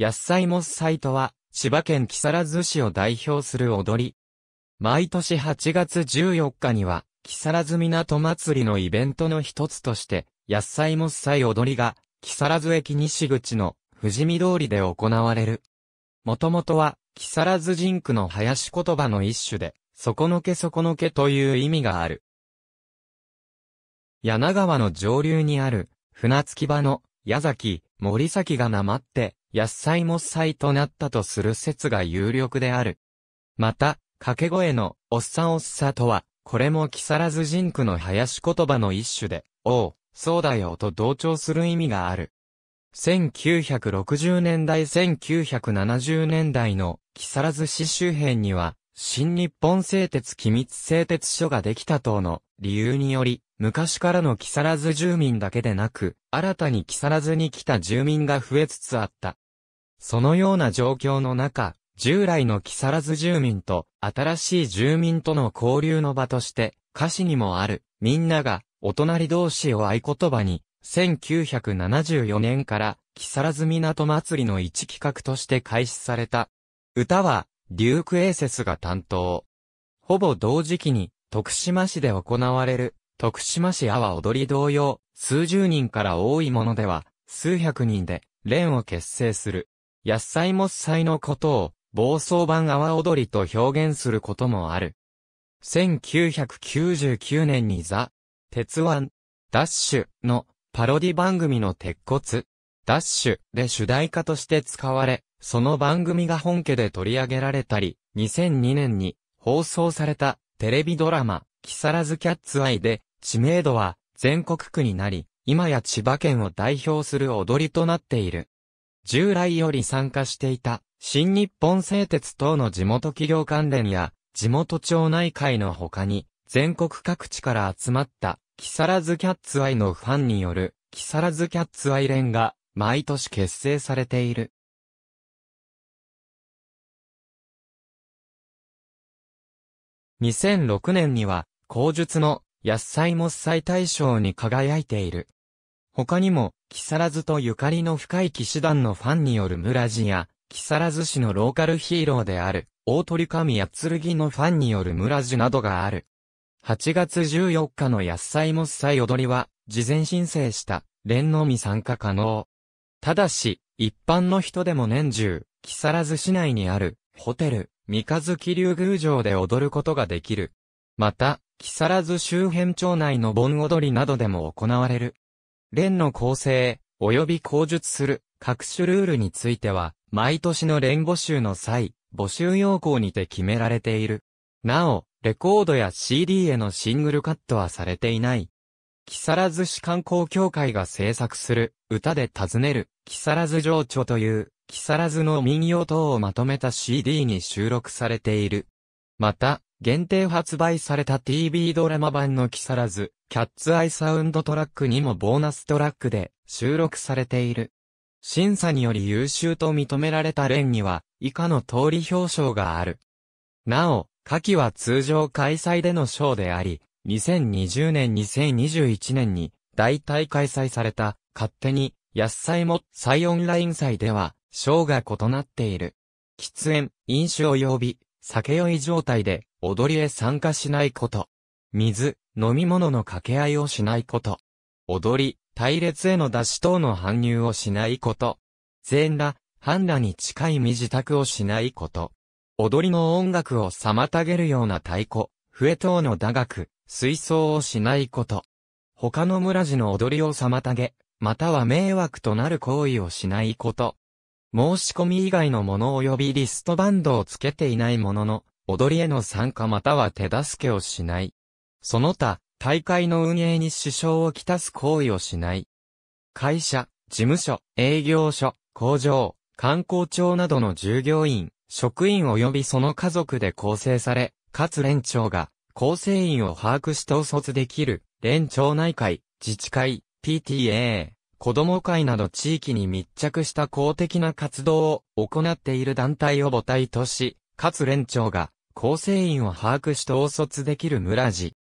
やっさいもっさいとは、千葉県木更津市を代表する踊り。毎年8月14日には、木更津港祭りのイベントの一つとして、やっさいもっさい踊りが、木更津駅西口の富士見通りで行われる。もともとは、木更津人区の林言葉の一種で、底のけ底のけという意味がある。柳川の上流にある、船着き場の、矢崎、森崎がなまって、野菜も菜となったとする説が有力である。また、掛け声の、おっさんおっさとは、これも木更津人句の林言葉の一種で、おう、そうだよと同調する意味がある。1960年代1970年代の木更津市周辺には、新日本製鉄機密製鉄所ができた等の理由により、昔からの木更津住民だけでなく、新たに木更津に来た住民が増えつつあった。そのような状況の中、従来の木更津住民と新しい住民との交流の場として、歌詞にもある、みんなが、お隣同士を合言葉に、1974年から、木更津港祭りの一企画として開始された。歌は、デューク・エーセスが担当。ほぼ同時期に、徳島市で行われる、徳島市阿波踊り同様、数十人から多いものでは、数百人で、連を結成する。野菜もっいのことを、暴走版阿波踊りと表現することもある。1999年にザ、鉄腕、ダッシュのパロディ番組の鉄骨、ダッシュで主題歌として使われ、その番組が本家で取り上げられたり、2002年に放送されたテレビドラマ、木更津キャッツアイで知名度は全国区になり、今や千葉県を代表する踊りとなっている。従来より参加していた、新日本製鉄等の地元企業関連や、地元町内会の他に、全国各地から集まった、木更津キャッツアイのファンによる、木更津キャッツアイ連が、毎年結成されている。2006年には、口述の、野菜もい大賞に輝いている。他にも、木更津とゆかりの深い騎士団のファンによる村路や、木更津市のローカルヒーローである、大鳥神や剣のファンによる村路などがある。8月14日の野菜もっさい踊りは、事前申請した、連のみ参加可能。ただし、一般の人でも年中、木更津市内にある、ホテル、三日月竜宮城で踊ることができる。また、木更津周辺町内の盆踊りなどでも行われる。連の構成、及び口述する、各種ルールについては、毎年の連募集の際、募集要項にて決められている。なお、レコードや CD へのシングルカットはされていない。木更津市観光協会が制作する、歌で尋ねる、木更津情緒という、木更津の民謡等をまとめた CD に収録されている。また、限定発売された TV ドラマ版の木更津、キャッツアイサウンドトラックにもボーナストラックで収録されている。審査により優秀と認められた連には、以下の通り表彰がある。なお、夏季は通常開催でのショーであり、2020年2021年に大体開催された、勝手に、安祭も、再オンライン祭では、ショーが異なっている。喫煙、飲酒及び、酒酔い状態で、踊りへ参加しないこと。水、飲み物の掛け合いをしないこと。踊り、隊列への脱し等の搬入をしないこと。全裸、半裸に近い身支度をしないこと。踊りの音楽を妨げるような太鼓、笛等の打楽、吹奏をしないこと。他の村寺の踊りを妨げ、または迷惑となる行為をしないこと。申し込み以外のもの及びリストバンドをつけていないものの、踊りへの参加または手助けをしない。その他、大会の運営に支障をきたす行為をしない。会社、事務所、営業所、工場、観光庁などの従業員、職員及びその家族で構成され、かつ連長が、構成員を把握して統率できる、連長内会、自治会、PTA、子供会など地域に密着した公的な活動を行っている団体を母体とし、かつ連長が構成員を把握して統率できる村治。